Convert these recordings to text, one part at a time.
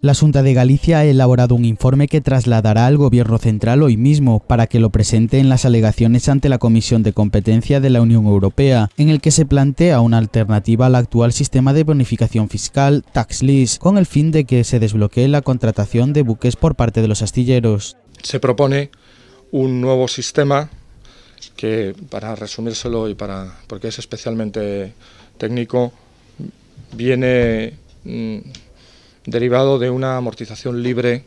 La Junta de Galicia ha elaborado un informe que trasladará al Gobierno central hoy mismo para que lo presente en las alegaciones ante la Comisión de Competencia de la Unión Europea, en el que se plantea una alternativa al actual sistema de bonificación fiscal Tax Lease, con el fin de que se desbloquee la contratación de buques por parte de los astilleros. Se propone un nuevo sistema que, para resumírselo y para porque es especialmente técnico, viene mm, derivado de una amortización libre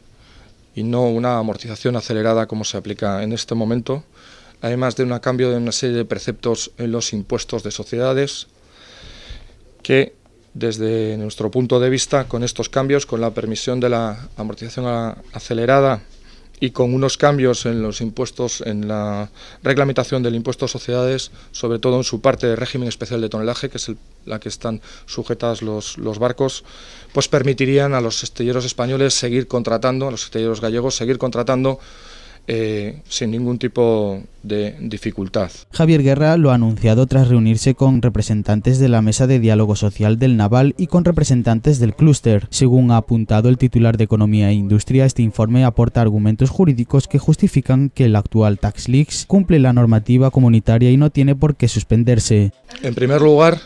y no una amortización acelerada como se aplica en este momento, además de un cambio de una serie de preceptos en los impuestos de sociedades que desde nuestro punto de vista, con estos cambios, con la permisión de la amortización acelerada y con unos cambios en los impuestos, en la reglamentación del impuesto a sociedades, sobre todo en su parte de régimen especial de tonelaje, que es la que están sujetas los, los, barcos, pues permitirían a los estilleros españoles seguir contratando, a los estelleros gallegos seguir contratando eh, sin ningún tipo de dificultad. Javier Guerra lo ha anunciado tras reunirse con representantes de la Mesa de Diálogo Social del Naval y con representantes del clúster. Según ha apuntado el titular de Economía e Industria, este informe aporta argumentos jurídicos que justifican que el actual Tax Leaks cumple la normativa comunitaria y no tiene por qué suspenderse. En primer lugar,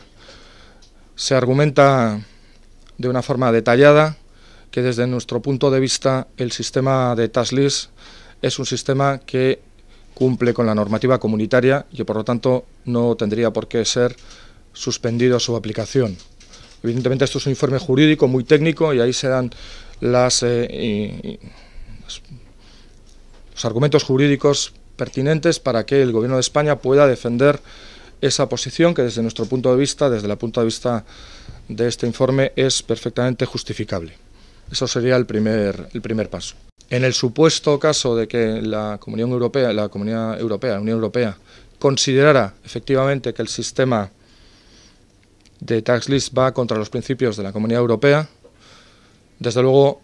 se argumenta de una forma detallada que desde nuestro punto de vista el sistema de Tax Leaks es un sistema que cumple con la normativa comunitaria y por lo tanto no tendría por qué ser suspendido su aplicación. Evidentemente esto es un informe jurídico muy técnico y ahí se dan las, eh, los argumentos jurídicos pertinentes para que el Gobierno de España pueda defender esa posición que desde nuestro punto de vista, desde el punto de vista de este informe, es perfectamente justificable. Eso sería el primer, el primer paso. En el supuesto caso de que la Europea, la Comunidad Europea, la Unión Europea, considerara efectivamente que el sistema de tax list va contra los principios de la Comunidad Europea, desde luego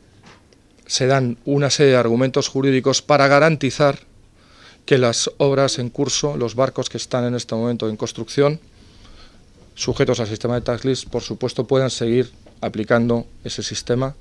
se dan una serie de argumentos jurídicos para garantizar que las obras en curso, los barcos que están en este momento en construcción, sujetos al sistema de tax list, por supuesto, puedan seguir aplicando ese sistema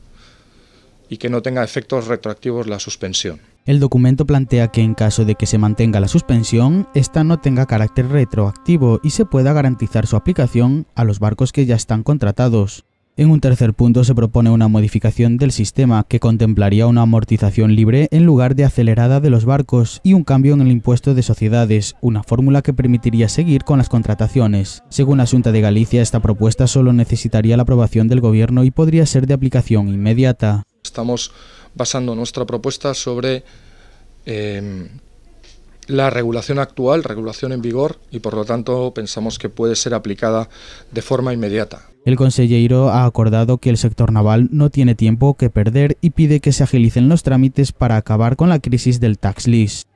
y que no tenga efectos retroactivos la suspensión. El documento plantea que en caso de que se mantenga la suspensión, esta no tenga carácter retroactivo y se pueda garantizar su aplicación a los barcos que ya están contratados. En un tercer punto se propone una modificación del sistema que contemplaría una amortización libre en lugar de acelerada de los barcos y un cambio en el impuesto de sociedades, una fórmula que permitiría seguir con las contrataciones. Según la Junta de Galicia, esta propuesta solo necesitaría la aprobación del gobierno y podría ser de aplicación inmediata estamos basando nuestra propuesta sobre em, la regulación actual, regulación en vigor, y por lo tanto pensamos que puede ser aplicada de forma inmediata. El consejero ha acordado que el sector naval no tiene tiempo que perder y pide que se agilicen los trámites para acabar con la crisis del tax list.